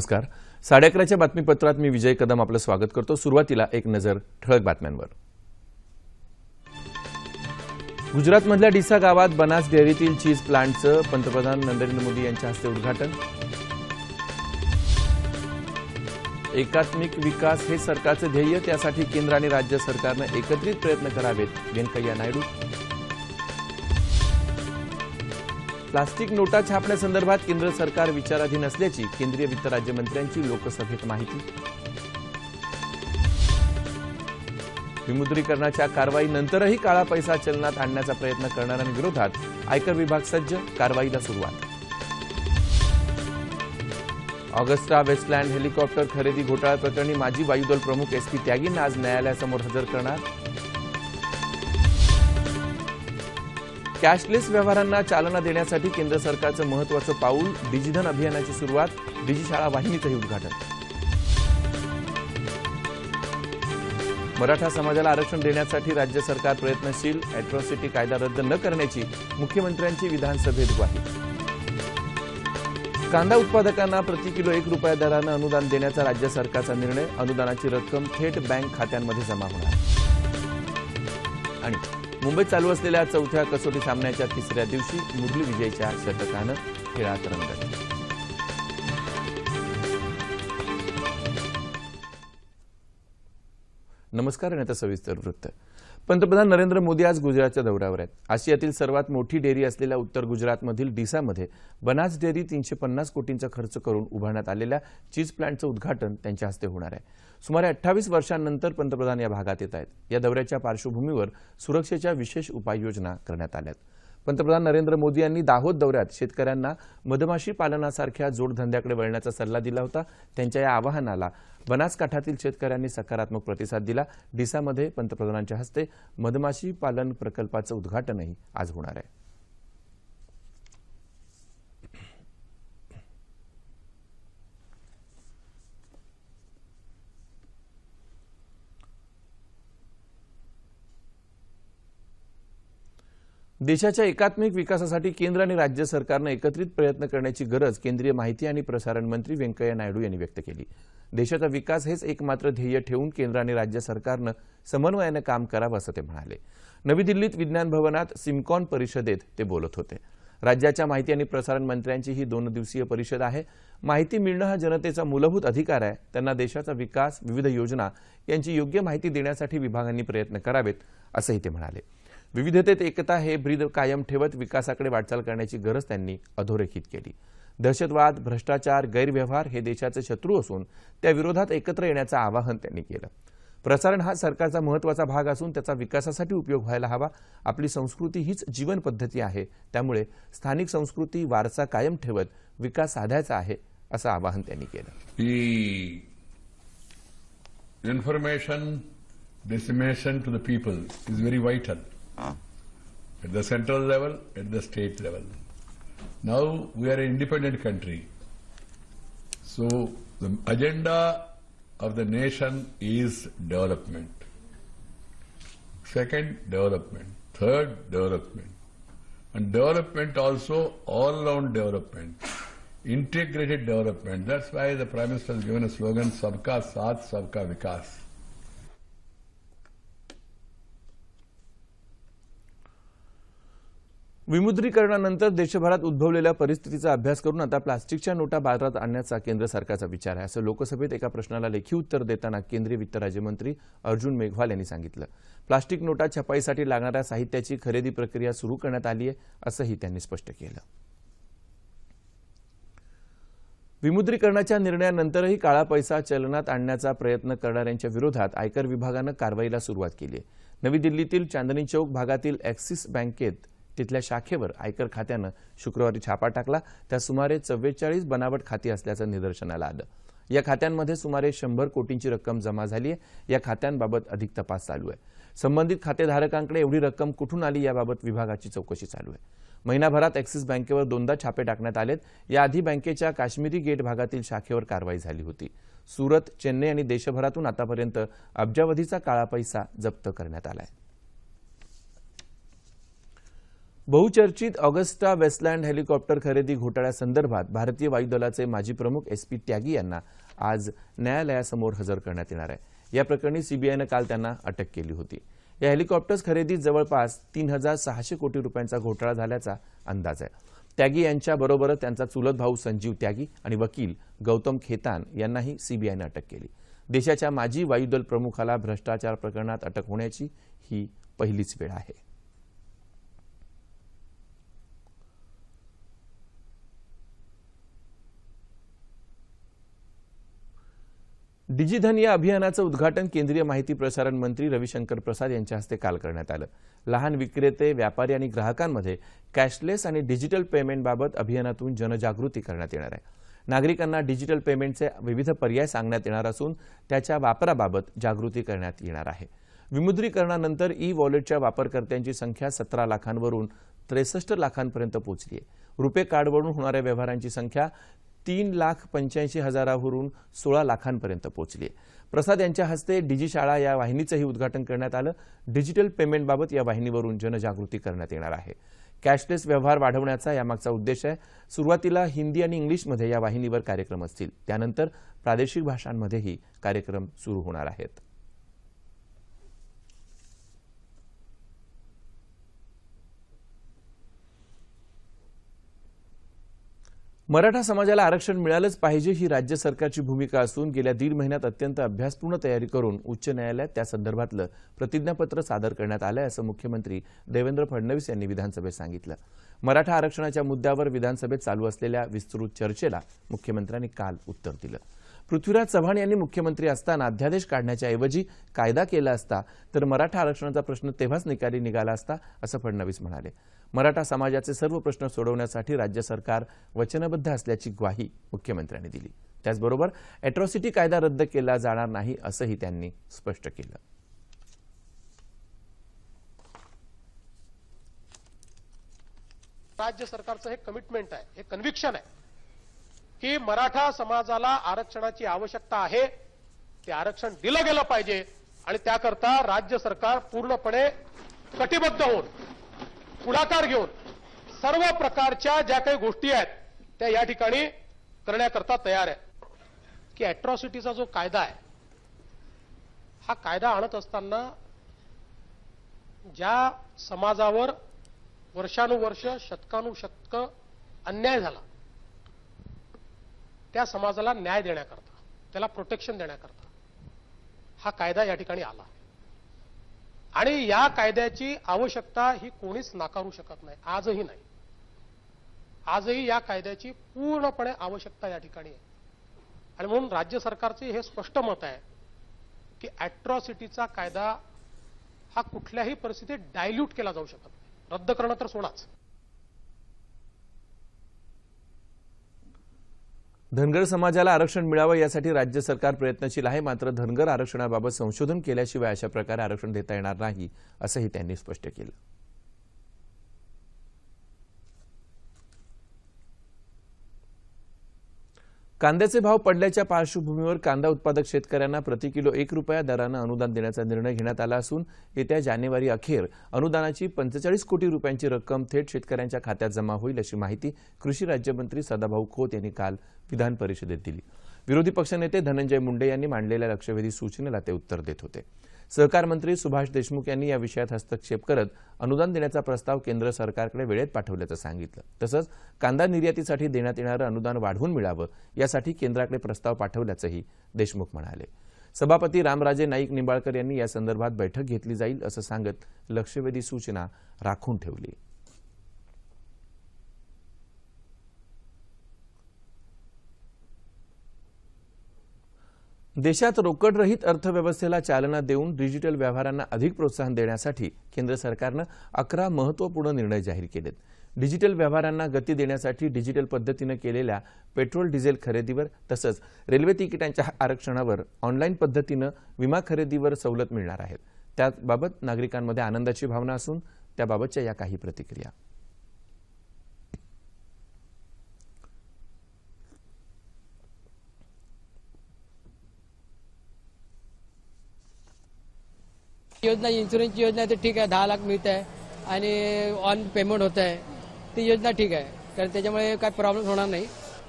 नमस्कार साडे अकराच्या बातमीपत्रात मी विजय कदम आपलं स्वागत करतो सुरुवातीला एक नजर ठळक बातम्यांवर गुजरातमधल्या डिसा गावात बनास डेअरीतील चीज प्लांटचं पंतप्रधान नरेंद्र मोदी यांच्या हस्ते उद्घाटन एकात्मिक विकास हे सरकारचं ध्येय त्यासाठी केंद्र आणि राज्य सरकारनं एकत्रित प्रयत्न करावेत व्यंकय्या नायडू प्लास्टिक नोटा छापण्यासंदर्भात केंद्र सरकार विचाराधीन असल्याची केंद्रीय वित्त राज्यमंत्र्यांची लोकसभेत माहिती विमुद्रीकरणाच्या कारवाईनंतरही काळा पैसा चलनात आणण्याचा प्रयत्न करणाऱ्यांविरोधात आयकर विभाग सज्ज कारवाईला सुरुवात ऑगस्टा वेस्टलँड हेलिकॉप्टर खरेदी घोटाळा प्रकरणी माजी वायुदल प्रमुख एस पी त्यागींना आज न्यायालयासमोर हजर करणार कॅशलेस व्यवहारांना चालना देण्यासाठी केंद्र सरकारचं महत्वाचं पाऊल डिजिधन अभियानाची सुरुवात डिजिशाळा वाहिनीचंही उद्घाटन मराठा समाजाला आरक्षण देण्यासाठी राज्य सरकार प्रयत्नशील अॅट्रॉसिटी कायदा रद्द न करण्याची मुख्यमंत्र्यांची विधानसभेत ग्वाही कांदा उत्पादकांना प्रति किलो एक रुपया दरानं अनुदान देण्याचा राज्य सरकारचा निर्णय अनुदानाची रक्कम थेट बँक खात्यांमध्ये जमा होणार आणि मुंबईत चालू असलेल्या चौथ्या कसोटी सामन्याच्या तिसऱ्या दिवशी मुरली विजयच्या षटकानं खेळात रंगली नमस्कार आणि आता सविस्तर वृत्त पंतप्रधान नरेंद्र मोदी आज गुजरातच्या दौऱ्यावर आहेत आशियातील सर्वात मोठी डेअरी असलेल्या उत्तर गुजरातमधील डिसामध्ये बनास डेअरी तीनशे पन्नास कोटींचा खर्च करून उभारण्यात आलेल्या चीज प्लांटचं उद्घाटन त्यांच्या हस्ते होणार आहे सुमारे अठ्ठावीस वर्षांनंतर पंतप्रधान या भागात येत आहेत या दौऱ्याच्या पार्श्वभूमीवर सुरक्षेच्या विशेष उपाययोजना करण्यात आल्या आहेत पंतप्रधान नरेंद्र मोदी यांनी दाहोद दौऱ्यात शेतकऱ्यांना मधमाशी पालनासारख्या जोडधंद्याकडे वळण्याचा सल्ला दिला होता त्यांच्या या आवाहनाला बनासकाठातील शेतकऱ्यांनी सकारात्मक प्रतिसाद दिला डिसामध्ये पंतप्रधानांच्या हस्ते मधमाशी पालन प्रकल्पाचं उद्घाटनही आज होणार आहे देशाच्या एकात्मिक विकासासाठी केंद्र आणि राज्य सरकारनं एकत्रित प्रयत्न करण्याची गरज केंद्रीय माहिती आणि प्रसारण मंत्री व्यंकय्या नायडू यांनी व्यक्त केली देशाचा विकास हेच एकमात्र ध्येय ठेवून केंद्र आणि राज्य सरकारनं समन्वयानं काम करावं असं ते म्हणाले नवी दिल्लीत विज्ञान भवनात सिमकॉन परिषदेत ते बोलत होते राज्याच्या माहिती आणि प्रसारण मंत्र्यांची ही दोन दिवसीय परिषद आहे माहिती मिळणं हा जनतेचा मूलभूत अधिकार आहे त्यांना देशाचा विकास विविध योजना यांची योग्य माहिती देण्यासाठी विभागांनी प्रयत्न करावेत असंही ते म्हणाले विविधतेत एकता हे ब्रीद कायम ठेवत विकासाकडे वाटचाल करण्याची गरज त्यांनी अधोरेखित केली दहशतवाद भ्रष्टाचार गैरव्यवहार हे देशाचे शत्रू असून त्या विरोधात एकत्र येण्याचं आवाहन त्यांनी केलं प्रसारण हा सरकारचा महत्वाचा भाग असून त्याचा विकासासाठी उपयोग व्हायला हवा आपली संस्कृती हीच जीवनपद्धती आहे त्यामुळे स्थानिक संस्कृती वारसा कायम ठेवत विकास साधायचा आहे असं आवाहन त्यांनी केलं information dissemination to the people very very at the central level, at the state level. Now we are an independent country. So the agenda of the nation is development. Second, development. Third, development. And development also all-round development. Integrated development. That's why the Prime Minister has given a slogan, Sabka Saath, Sabka Vikas. विमुद्रीकरणानंतर देशभरात उद्भवलेल्या परिस्थितीचा अभ्यास करून आता प्लास्टिकच्या नोटा बाजारात आणण्याचा केंद्र सरकारचा विचार आहे असं लोकसभेत एका प्रश्नाला लेखी उत्तर देताना केंद्रीय वित्त राज्यमंत्री अर्जुन मेघवाल यांनी सांगितलं प्लास्टिक नोटा छपाईसाठी लागणाऱ्या साहित्याची खरेदी प्रक्रिया सुरू करण्यात आली आहे असंही त्यांनी स्पष्ट केलं विमुद्रीकरणाच्या निर्णयानंतरही काळा पैसा चलनात आणण्याचा प्रयत्न करणाऱ्यांच्या विरोधात आयकर विभागानं कारवाईला सुरुवात केली आहे नवी दिल्लीतील चांदणी चौक भागातील ॲक्सिस बँकेत तिथल्या शाखेवर आयकर खात्यानं शुक्रवारी छापा टाकला त्या सुमारे चव्वेचाळीस बनावट खाती असल्याचं निदर्शनाला आलं या खात्यांमध्ये सुमारे शंभर कोटींची रक्कम जमा झाली आहे या खात्यांबाबत अधिक तपास चालू आहे संबंधित खातेधारकांकडे एवढी रक्कम कुठून आली याबाबत विभागाची चौकशी चालू आहे महिनाभरात ॲक्सिस बँकेवर दोनदा छापे टाकण्यात आलेत याआधी बँकेच्या काश्मीरी गेट भागातील शाखेवर कारवाई झाली होती सुरत चेन्नई आणि देशभरातून आतापर्यंत अब्जावधीचा काळा पैसा जप्त करण्यात आला आहे बहुचर्चित ऑगस्टा वेस्टलँड हेलिकॉप्टर खरेदी घोटाळ्यासंदर्भात भारतीय वायुदलाचे माजी प्रमुख एस पी त्यागी यांना आज न्यायालयासमोर हजर करण्यात येणार आहे या प्रकरणी सीबीआयनं काल त्यांना अटक केली होती या हेलिकॉप्टर्स खरेदीत जवळपास तीन हजार सहाशे कोटी रुपयांचा घोटाळा झाल्याचा अंदाज आहे त्यागी यांच्याबरोबरच त्यांचा चुलत भाऊ संजीव त्यागी आणि वकील गौतम खेतान यांनाही सीबीआयनं अटक केली देशाच्या माजी वायुदल प्रमुखाला भ्रष्टाचार प्रकरणात अटक होण्याची ही पहिलीच वेळ आहे डिजिधन या अभियानाचं उद्घाटन केंद्रीय माहिती प्रसारण मंत्री रविशंकर प्रसाद यांच्या हस्ते काल करण्यात आलं लहान विक्रेते व्यापारी आणि ग्राहकांमध्ये कॅशलेस आणि डिजिटल पेमेंटबाबत अभियानातून जनजागृती करण्यात येणार आहे नागरिकांना डिजिटल पेमेंटचे विविध पर्याय सांगण्यात येणार असून त्याच्या वापराबाबत जागृती करण्यात येणार आहे विमुद्रीकरणानंतर ई वॉलेटच्या वापरकर्त्यांची संख्या सतरा लाखांवरून त्रेसष्ट लाखांपर्यंत पोहोचली आहे रुपे कार्डवरून होणाऱ्या व्यवहारांची संख्या तीन लाख पंच्याऐंशी हजारावरून सोळा लाखांपर्यंत पोहोचली आहे प्रसाद यांच्या हस्ते डिजी शाळा या वाहिनीचंही उद्घाटन करण्यात आलं डिजिटल पेमेंटबाबत या वाहिनीवरून जनजागृती करण्यात येणार आहे कॅशलेस व्यवहार वाढवण्याचा यामागचा उद्देश आहे सुरुवातीला हिंदी आणि इंग्लिशमध्ये या वाहिनीवर कार्यक्रम असतील त्यानंतर प्रादेशिक भाषांमध्येही कार्यक्रम सुरू होणार आहेत मराठा समाजाला आरक्षण मिळालंच पाहिजे ही राज्य सरकारची भूमिका असून गेल्या दीड महिन्यात अत्यंत अभ्यासपूर्ण तयारी करून उच्च न्यायालयात त्यासंदर्भातलं प्रतिज्ञापत्र सादर करण्यात आलं असं मुख्यमंत्री देवेंद्र फडणवीस यांनी विधानसभेत सांगितलं मराठा आरक्षणाच्या मुद्द्यावर विधानसभेत चालू असलेल्या विस्तृत चर्चेला मुख्यमंत्र्यांनी काल उत्तर दिलं पृथ्वीराज चव्हाण यांनी मुख्यमंत्री असताना अध्यादेश काढण्याच्या ऐवजी कायदा केला असता तर मराठा आरक्षणाचा प्रश्न तेव्हाच निकाली निघाला असता असं फडणवीस म्हणाले मराठा समाजाचे सर्व प्रश्न सोडवण्यासाठी राज्य सरकार वचनबद्ध असल्याची ग्वाही मुख्यमंत्र्यांनी दिली त्याचबरोबर अॅट्रॉसिटी कायदा रद्द केला जाणार नाही असंही त्यांनी स्पष्ट केलं राज्य सरकारचं हे कमिटमेंट आहे हे कन्व्हिक्शन आहे की मराठा समाजाला आरक्षणाची आवश्यकता आहे ते आरक्षण दिलं गेलं पाहिजे आणि त्याकरता राज्य सरकार पूर्णपणे कटिबद्ध होऊन पुढाकार घेऊन सर्व प्रकारच्या ज्या काही गोष्टी आहेत त्या या ठिकाणी करण्याकरता तयार आहे की अॅट्रॉसिटीचा जो कायदा आहे हा कायदा आणत असताना ज्या समाजावर वर्षानुवर्ष शतकानुशतक अन्याय झाला त्या समाजाला न्याय देण्याकरता त्याला प्रोटेक्शन देण्याकरता हा कायदा या ठिकाणी आला आणि या कायद्याची आवश्यकता ही कोणीच नाकारू शकत नाही आजही नाही आजही या कायद्याची पूर्णपणे आवश्यकता या ठिकाणी आहे आणि म्हणून राज्य सरकारचे हे स्पष्ट मत आहे की अॅट्रॉसिटीचा कायदा हा कुठल्याही परिस्थितीत डायल्यूट केला जाऊ शकत नाही रद्द करणं तर सोडाच धनगर समाजाला आरक्षण मिळावं यासाठी राज्य सरकार प्रयत्नशील आहे मात्र धनगर आरक्षणाबाबत संशोधन केल्याशिवाय अशा प्रकारे आरक्षण देता येणार नाही असंही त्यांनी स्पष्ट केलं कांद्याचे भाव पडल्याच्या पार्श्वभूमीवर कांदा उत्पादक शेतकऱ्यांना प्रति किलो एक रुपया दरानं अनुदान देण्याचा निर्णय घेण्यात आला असून येत्या जानेवारी अखेर अनुदानाची पंचेचाळीस कोटी रुपयांची रक्कम थेट शेतकऱ्यांच्या खात्यात जमा होईल अशी माहिती कृषी राज्यमंत्री सदाभाऊ खोत यांनी काल विधान परिषदेत दिली विरोधी पक्षनेते धनंजय मुंडे यांनी मांडलेल्या लक्षवेधी सूचनेला ते उत्तर देत होते सहकार मंत्री सुभाष देशमुख यांनी या विषयात हस्तक्षेप करत अनुदान देण्याचा प्रस्ताव केंद्र सरकारकडे वेळेत पाठवल्याचं सांगितलं तसंच कांदा निर्यातीसाठी देण्यात येणारं अनुदान वाढवून मिळावं यासाठी केंद्राकडे प्रस्ताव पाठवल्याचंही देशमुख म्हणाले सभापती रामराजे नाईक निंबाळकर यांनी या संदर्भात बैठक घेतली जाईल असं सांगत लक्षवेधी सूचना राखून ठेवली देशात रोकडरहित अर्थव्यवस्थेला चालना देऊन डिजिटल व्यवहारांना अधिक प्रोत्साहन देण्यासाठी केंद्र सरकारनं अकरा महत्त्वपूर्ण निर्णय जाहीर केलेत डिजिटल व्यवहारांना गती देण्यासाठी डिजिटल पद्धतीनं केलेल्या पेट्रोल डिझेल खरेदीवर तसंच रेल्वे तिकिटांच्या आरक्षणावर ऑनलाईन पद्धतीनं विमा खरेदीवर सवलत मिळणार आहेत त्याबाबत नागरिकांमध्ये आनंदाची भावना असून त्याबाबतच्या या काही प्रतिक्रिया योजना इन्शुरस की योजना है तो ठीक है दा लाख मिळते आहे ऑन पेमेंट होता है ती योजना ठीक है कारण त्याच्यामुळे काय प्रॉब्लेम होणार नाही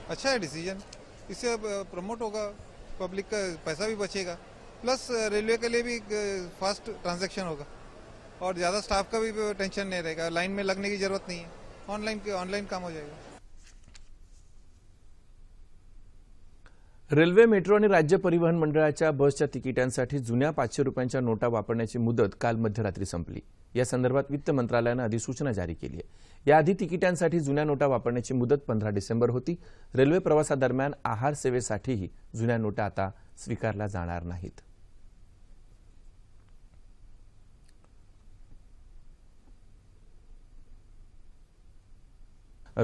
अच्छा है डिसीजन इससे प्रमोट होगा पब्लिक का पैसा भी बचेगा प्लस रेलवे के लिए भी फास्ट ट्रांजेक्शन होगा और ज़्यादा स्टाफ का भी टेंशन नहीं रहेगा लाइन में लगने की जरूरत नहीं है ऑनलाइन ऑनलाइन काम हो जाएगा रेल्वे मेट्रो आणि राज्य परिवहन मंडळाच्या बसच्या तिकिटांसाठी जुन्या पाचशे रुपयांच्या नोटा वापरण्याची मुदत काल मध्यरात्री संपली या संदर्भात वित्त मंत्रालयानं अधिसूचना जारी केली आहे याआधी तिकिटांसाठी जुन्या नोटा वापरण्याची मुदत पंधरा डिसेंबर होती रेल्वे प्रवासादरम्यान आहार सेवेसाठीही जुन्या नोटा आता स्वीकारल्या जाणार नाहीत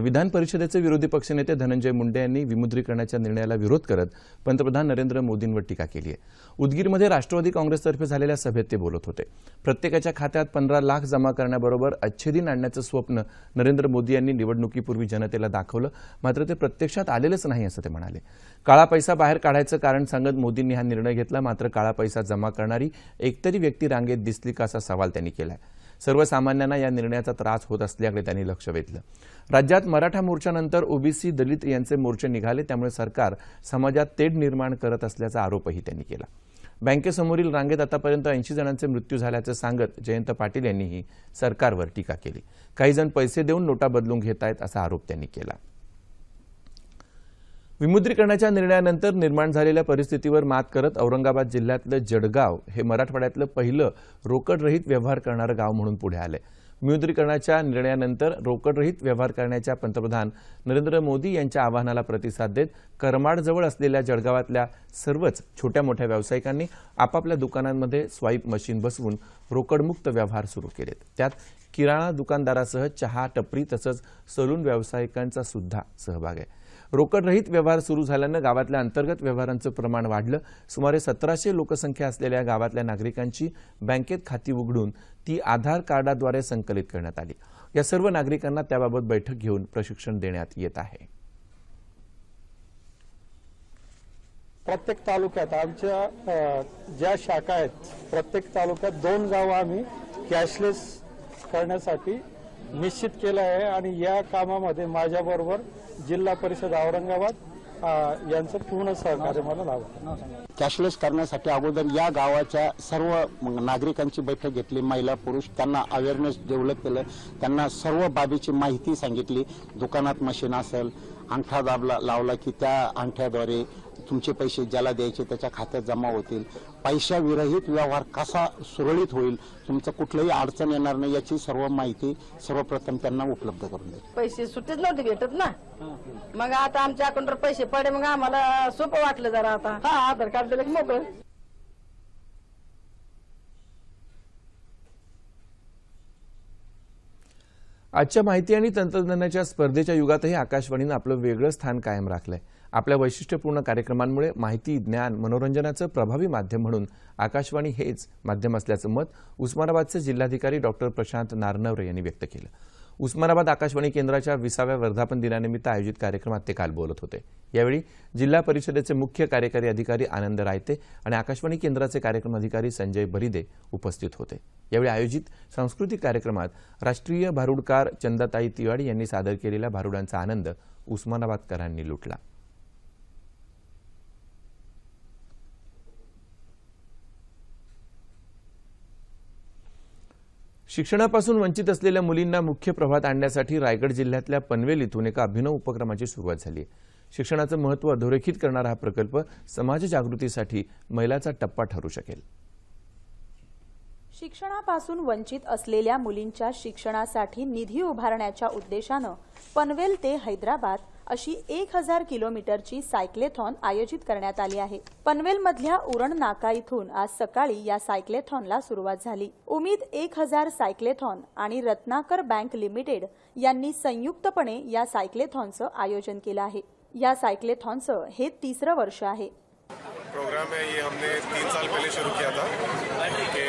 विधान परिषदेचे विरोधी पक्षनेते धनंजय मुंडे यांनी विमुद्रीकरणाच्या निर्णयाला विरोध करत पंतप्रधान नरेंद्र मोदींवर टीका केली आहे उदगीरमध्ये राष्ट्रवादी काँग्रेसतर्फे झालेल्या सभेत ते बोलत होते प्रत्येकाच्या खात्यात पंधरा लाख जमा करण्याबरोबर अच्छेदिन आणण्याचं स्वप्न नरेंद्र मोदी यांनी निवडणुकीपूर्वी जनतेला दाखवलं मात्र ते प्रत्यक्षात आलेलंच नाही असं ते म्हणाले काळा पैसा बाहेर काढायचं कारण सांगत मोदींनी हा निर्णय घेतला मात्र काळा पैसा जमा करणारी एकतरी व्यक्ती रांगेत दिसली का असा सवाल त्यांनी केला आहे सर्वसामान्यांना या निर्णयाचा त्रास होत असल्याकडे त्यांनी लक्ष वेधलं राज्यात मराठा मोर्चानंतर ओबीसी दलित यांचे मोर्चे निघाले त्यामुळे सरकार समाजात तेढ निर्माण करत असल्याचा आरोपही त्यांनी केला बँकेसमोरील रांगेत आतापर्यंत ऐंशी जणांचे मृत्यू झाल्याचं सांगत जयंत पाटील यांनीही सरकारवर टीका केली काही जण पैसे देऊन नोटा बदलून घेत आहेत असा आरोप त्यांनी केला विमुद्रीकरणाच्या निर्णयानंतर निर्माण झालेल्या परिस्थितीवर मात करत औरंगाबाद जिल्ह्यातलं जडगाव हे मराठवाड्यातलं पहिलं रोकडरहित व्यवहार करणारं गाव म्हणून पुढे आलं विमुद्रीकरणाच्या निर्णयानंतर रोकडरहित व्यवहार करण्याच्या पंतप्रधान नरेंद्र मोदी यांच्या आवाहनाला प्रतिसाद देत करमाडजवळ असलेल्या जळगावातल्या सर्वच छोट्या मोठ्या व्यावसायिकांनी आपापल्या दुकानांमध्ये स्वाईप मशीन बसवून रोकडमुक्त व्यवहार सुरू केलेत त्यात किराणा दुकानदारासह चहा टपरी तसंच सलून व्यावसायिकांचा सुद्धा सहभाग आहे रोकडरहित व्यवहार सुरू झाल्यानं गावातल्या अंतर्गत व्यवहारांचं प्रमाण वाढलं सुमारे सतराशे लोकसंख्या असलेल्या गावातल्या नागरिकांची बँकेत खाती उघडून ती आधार कार्डाद्वारे संकलित करण्यात आली या सर्व नागरिकांना त्याबाबत बैठक घेऊन प्रशिक्षण देण्यात येत आहे प्रत्येक तालुक्यात आमच्या ज्या शाखा आहेत प्रत्येक तालुक्यात दोन गाव आम्ही कॅशलेस करण्यासाठी निश्चित केलं आहे आणि या कामामध्ये माझ्याबरोबर जिल्हा परिषद औरंगाबाद यांचं पूर्ण सहकार्य मला कॅशलेस करण्यासाठी अगोदर या गावाच्या सर्व नागरिकांची बैठक घेतली महिला पुरुष त्यांना अवेअरनेस डेव्हलप केलं त्यांना सर्व बाबीची माहिती सांगितली दुकानात मशीन असेल अंगठा दाबला लावला की त्या अंगठ्याद्वारे तुमचे पैसे ज्याला द्यायचे त्याच्या खात्यात जमा होतील पैशाविरहित व्यवहार कसा सुरळीत होईल तुमचं कुठलंही अडचण येणार नाही याची सर्व माहिती सर्वप्रथम त्यांना उपलब्ध करून देईल पैसे सुट्टीच नव्हते भेटत ना मग आता आमच्या अकाउंटवर पैसे पडे मग आम्हाला सोपं वाटलं जरा आता हा आधार कार्ड दिलं आजच्या माहिती आणि तंत्रज्ञानाच्या स्पर्धेच्या युगातही आकाशवाणीनं आपलं वेगळं स्थान कायम राखलंय आपल्या वैशिष्ट्यपूर्ण कार्यक्रमांमुळे माहिती ज्ञान मनोरंजनाचं प्रभावी माध्यम म्हणून आकाशवाणी हेच माध्यम असल्याचं मत उस्मानाबादचे जिल्हाधिकारी डॉक्टर प्रशांत नारनवरे यांनी व्यक्त केलं उस्मानाबाद आकाशवाणी केंद्राच्या विसाव्या वर्धापन दिनानिमित्त आयोजित कार्यक्रमात ते काल बोलत होते यावेळी जिल्हा परिषदेचे मुख्य कार्यकारी अधिकारी आनंद रायते आणि आकाशवाणी केंद्राचे कार्यक्रम अधिकारी संजय बरिदे उपस्थित होते यावेळी आयोजित सांस्कृतिक कार्यक्रमात राष्ट्रीय भारुडकार चंदाताई तिवाडी यांनी सादर केलेला भारुडांचा आनंद उस्मानाबादकरांनी लुटला शिक्षणापासून वंचित असलेल्या मुलींना मुख्य प्रभात आणण्यासाठी रायगड जिल्ह्यातल्या पनवेल इथून एका अभिनव उपक्रमाची सुरुवात झाली आहे शिक्षणाचं महत्व अधोरेखित करणारा हा प्रकल्प समाज जागृतीसाठी महिलाचा टप्पा ठरू शकेल शिक्षणापासून वंचित असलेल्या मुलींच्या शिक्षणासाठी निधी उभारण्याच्या उद्देशानं पनवेल ते हैदराबाद अशी एक हजार किलोमीटरची सायक्लेथॉन आयोजित करण्यात आली आहे पनवेलमधल्या उरण नाका इथून आज सकाळी या सायक्लेथॉनला सुरुवात झाली उमेद एक हजार सायक्लेथॉन आणि रत्नाकर बँक लिमिटेड यांनी संयुक्तपणे या सायक्लेथॉनचं आयोजन केलं आहे या सायक्लेथॉनचं हे तिसरं वर्ष आहे प्रोग्राम है ये हमने तीन साल पहले शुरू किया था कि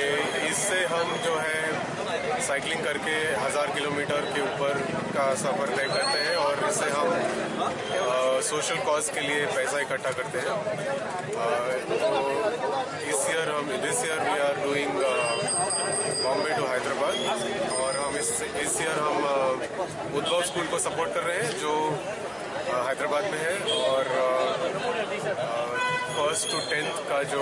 इससे हम जो है साइकिलिंग करके हज़ार किलोमीटर के ऊपर का सफ़र तय करते हैं और इससे हम आ, सोशल कॉज के लिए पैसा इकट्ठा करते हैं आ, तो इस ईयर हम this year we are doing Bombay to Hyderabad और हम इस इस ईयर हम उद्भव स्कूल को सपोर्ट कर रहे हैं जो हैदराबाद में है और आ, फर्स्ट टू टेंथ का जो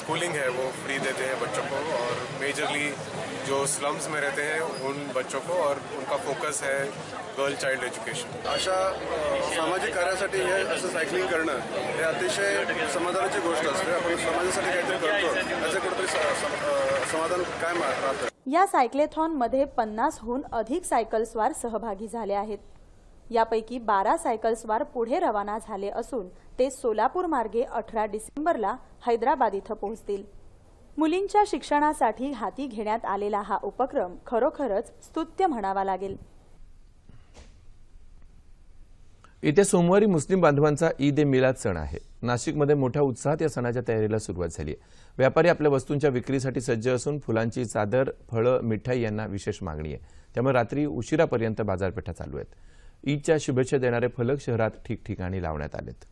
स्कूलिंग है वो फ्री देते हैं बच्चों को और मेजरली जो स्लम्स में रहते हैं उन बच्चों को और उनका फोकस है गर्ल चाइल्ड एज्युकेशन अशा सामाजिक कार्यासाठी हे असं सायकलिंग करणं हे अतिशय समाधानाची गोष्ट असते आपण समाजासाठी काहीतरी करतो त्याचं कुठेतरी समाधान काय राहतं या सायक्लेथॉनमध्ये पन्नासहून अधिक सायकलस्वार सहभागी झाले आहेत यापैकी बारा सायकल्सवार पुढे रवाना झाले असून ते सोलापूर मार्गे अठरा डिसेंबरला हैदराबाद इथं पोहोचतील मुलींच्या शिक्षणासाठी हाती घेण्यात आलेला हा उपक्रम खरोखरच स्तुत्य म्हणावा लागेल येत्या सोमवारी मुस्लिम बांधवांचा ईद ए मिलाद सण आहे नाशिकमध्ये मोठ्या उत्साहात या सणाच्या तयारीला सुरुवात झाली आहे व्यापारी आपल्या वस्तूंच्या विक्रीसाठी सज्ज असून फुलांची चादर फळं मिठाई यांना विशेष मागणी आहे त्यामुळे रात्री उशिरापर्यंत बाजारपेठा चालू आहेत ईदच्या शुभेच्छा देणारे फलक शहरात ठिकठिकाणी लावण्यात आलेत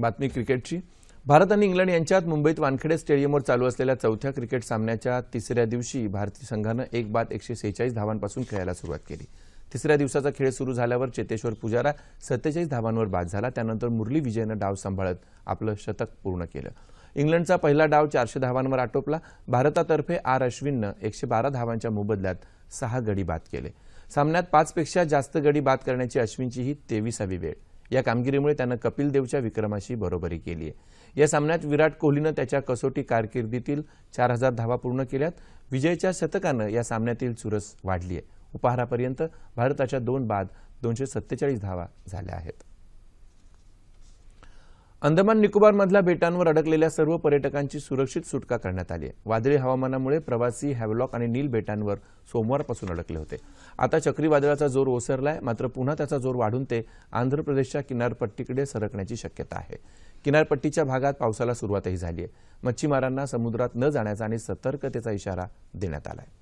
बातमी क्रिकेटची भारत आणि इंग्लंड यांच्यात मुंबईत वानखेडे स्टेडियमवर चालू असलेल्या चौथ्या क्रिकेट सामन्याच्या तिसऱ्या दिवशी भारतीय संघानं एक बाद एकशे सेहेचाळीस धावांपासून खेळायला सुरुवात केली तिसऱ्या दिवसाचा खेळ सुरू झाल्यावर चेतेश्वर पुजारा सत्तेचाळीस धावांवर बाद झाला त्यानंतर मुरली विजयनं डाव सांभाळत आपलं शतक पूर्ण केलं इंग्लंडचा पहिला डाव चारशे धावांवर आटोपला भारतातर्फे आर अश्विननं एकशे बारा धावांच्या मोबदल्यात सहा गडी बाद केले सामन्यात पाचपेक्षा जास्त गडी बाद करण्याची अश्विनची ही तेविसावी वेळ या कामगिरीमुळे त्यानं कपिल देवच्या विक्रमाशी बरोबरी केली आहे या सामन्यात विराट कोहलीनं त्याच्या कसोटी कारकिर्दीतील चार हजार धावा पूर्ण केल्यात विजयच्या शतकानं या सामन्यातील चुरस वाढली आहे उपहारापर्यंत भारताच्या दोन बाद दोनशे सत्तेचाळीस धावा झाल्या आहेत अंदमान निकोबारमधल्या बेटांवर अडकलेल्या सर्व पर्यटकांची सुरक्षित सुटका करण्यात आली आहे वादळी हवामानामुळे प्रवासी हॅवलॉक आणि नील बेटांवर सोमवारपासून अडकले होते आता चक्रीवादळाचा जोर ओसरलाय मात्र पुन्हा त्याचा जोर वाढून ते आंध्र प्रदेशच्या किनारपट्टीकडे सरकण्याची शक्यता आहे किनारपट्टीच्या भागात पावसाला सुरुवातही झाली आहे मच्छीमारांना समुद्रात न जाण्याचा आणि सतर्कतेचा इशारा देण्यात आला आहे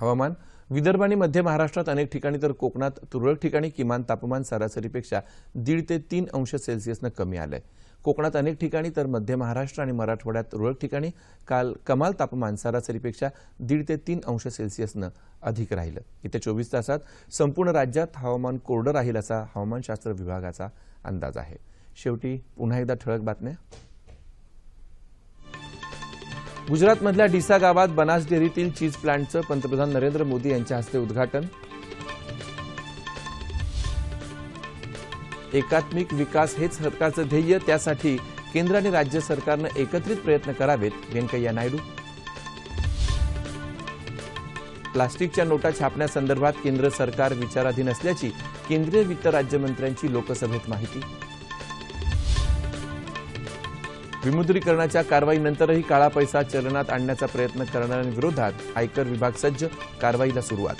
हवामान विदर्भ आणि मध्य महाराष्ट्रात अनेक ठिकाणी तर कोकणात तुरळक ठिकाणी किमान तापमान सरासरीपेक्षा दीड ते तीन अंश सेल्सिअसनं कमी आलं आहे कोकणात अनेक ठिकाणी तर मध्य महाराष्ट्र आणि मराठवाड्यात तुरळक ठिकाणी काल कमाल तापमान सरासरीपेक्षा दीड ते तीन अंश सेल्सिअसनं अधिक राहिलं येत्या चोवीस तासात संपूर्ण राज्यात हवामान कोरडं राहील असा हवामानशास्त्र विभागाचा अंदाज आहे शेवटी पुन्हा एकदा ठळक बातम्या गुजरातमधल्या डिसा गावात बनास डेअरीतील चीज प्लांटचं पंतप्रधान नरेंद्र मोदी यांच्या हस्ते उद्घाटन एकात्मिक विकास हेच सरकारचं ध्येय त्यासाठी केंद्र आणि राज्य सरकारनं एकत्रित प्रयत्न करावेत व्यंकय्या नायडू प्लास्टिकच्या नोटा छापण्यासंदर्भात केंद्र सरकार विचाराधीन असल्याची केंद्रीय वित्त राज्यमंत्र्यांची लोकसभेत माहिती विमुद्रीकरणाच्या कारवाईनंतरही काळा पैसा चलनात आणण्याचा प्रयत्न करणाऱ्यांविरोधात आयकर विभाग सज्ज कारवाईला सुरुवात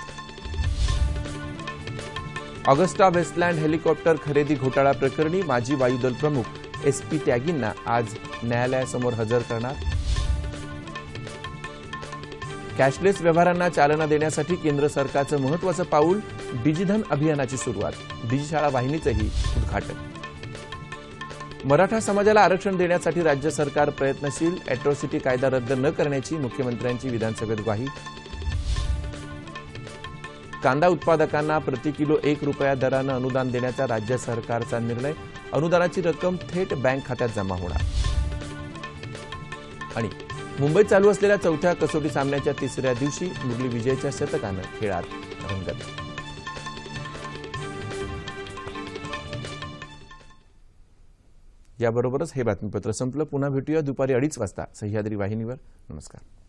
ऑगस्टा वेस्टलँड हेलिकॉप्टर खरेदी घोटाळा प्रकरणी माजी वायुदल प्रमुख एस पी त्यागींना आज न्यायालयासमोर हजर करणार कॅशलेस व्यवहारांना चालना देण्यासाठी केंद्र सरकारचं महत्वाचं पाऊल डिजिधन अभियानाची सुरुवात डिजिशाळा वाहिनीचंही उद्घाटन मराठा समाजाला आरक्षण देण्यासाठी राज्य सरकार प्रयत्नशील अॅट्रॉसिटी कायदा रद्द न करण्याची मुख्यमंत्र्यांची विधानसभेत ग्वाही कांदा उत्पादकांना प्रति किलो एक रुपया दरानं अनुदान देण्याचा राज्य सरकारचा निर्णय अनुदानाची रक्कम थेट बँक खात्यात जमा होणार आणि मुंबईत चालू असलेल्या चौथ्या कसोटी सामन्याच्या तिसऱ्या दिवशी मुरली विजयच्या शतकानं खेळात रंगत याबरोबरच हे बातमीपत्र संपलं पुन्हा भेटूया दुपारी अडीच वाजता सह्याद्री वाहिनीवर नमस्कार